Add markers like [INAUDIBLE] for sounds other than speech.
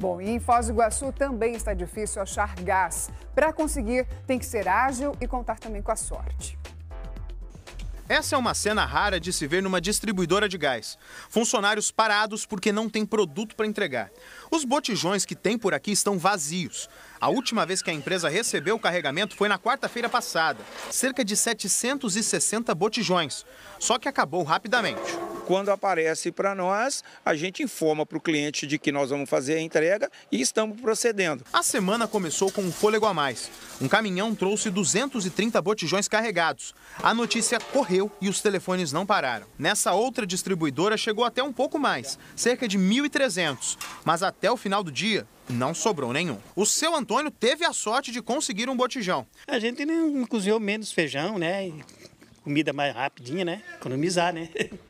Bom, e em Foz do Iguaçu também está difícil achar gás. Para conseguir, tem que ser ágil e contar também com a sorte. Essa é uma cena rara de se ver numa distribuidora de gás. Funcionários parados porque não tem produto para entregar. Os botijões que tem por aqui estão vazios. A última vez que a empresa recebeu o carregamento foi na quarta-feira passada. Cerca de 760 botijões. Só que acabou rapidamente. Quando aparece para nós, a gente informa para o cliente de que nós vamos fazer a entrega e estamos procedendo. A semana começou com um fôlego a mais. Um caminhão trouxe 230 botijões carregados. A notícia correu e os telefones não pararam. Nessa outra distribuidora chegou até um pouco mais, cerca de 1.300. Mas até o final do dia, não sobrou nenhum. O seu Antônio teve a sorte de conseguir um botijão. A gente cozinhou menos feijão, né? Comida mais rapidinha, né? Economizar, né? [LAUGHS]